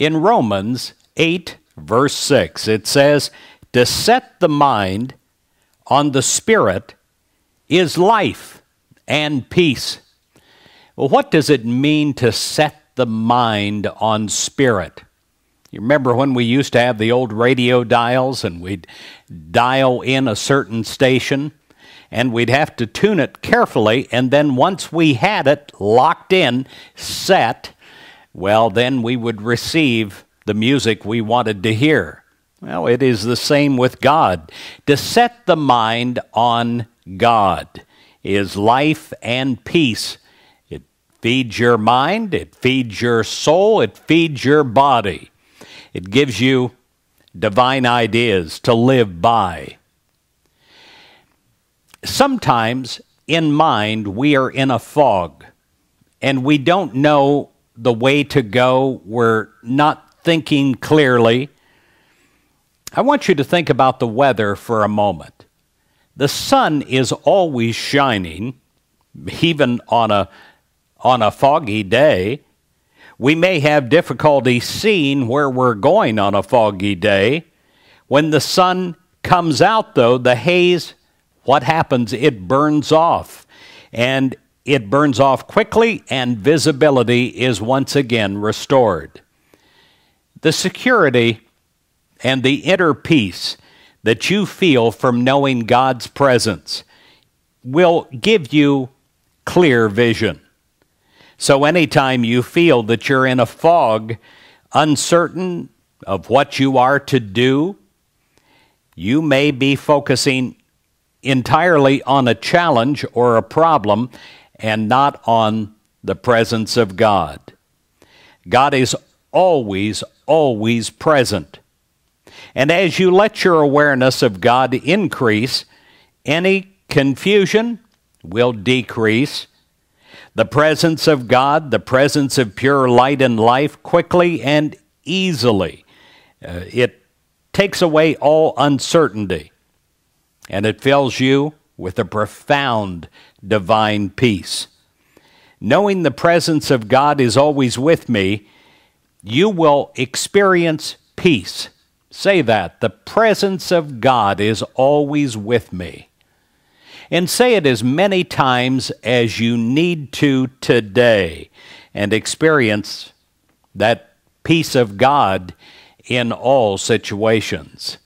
in Romans 8, verse 6. It says, To set the mind on the Spirit is life and peace. Well, what does it mean to set the mind on spirit? You remember when we used to have the old radio dials and we'd dial in a certain station and we'd have to tune it carefully, and then once we had it locked in, set, well, then we would receive the music we wanted to hear. Well, it is the same with God. To set the mind on God is life and peace. It feeds your mind, it feeds your soul, it feeds your body. It gives you divine ideas to live by. Sometimes in mind, we are in a fog and we don't know the way to go. We're not thinking clearly. I want you to think about the weather for a moment. The sun is always shining, even on a, on a foggy day. We may have difficulty seeing where we're going on a foggy day. When the sun comes out, though, the haze, what happens? It burns off. And it burns off quickly, and visibility is once again restored. The security and the inner peace that you feel from knowing God's presence will give you clear vision. So, anytime you feel that you're in a fog, uncertain of what you are to do, you may be focusing entirely on a challenge or a problem and not on the presence of God. God is always, always present. And as you let your awareness of God increase, any confusion will decrease. The presence of God, the presence of pure light and life, quickly and easily. Uh, it takes away all uncertainty and it fills you with a profound divine peace. Knowing the presence of God is always with me, you will experience peace. Say that. The presence of God is always with me. And say it as many times as you need to today and experience that peace of God in all situations.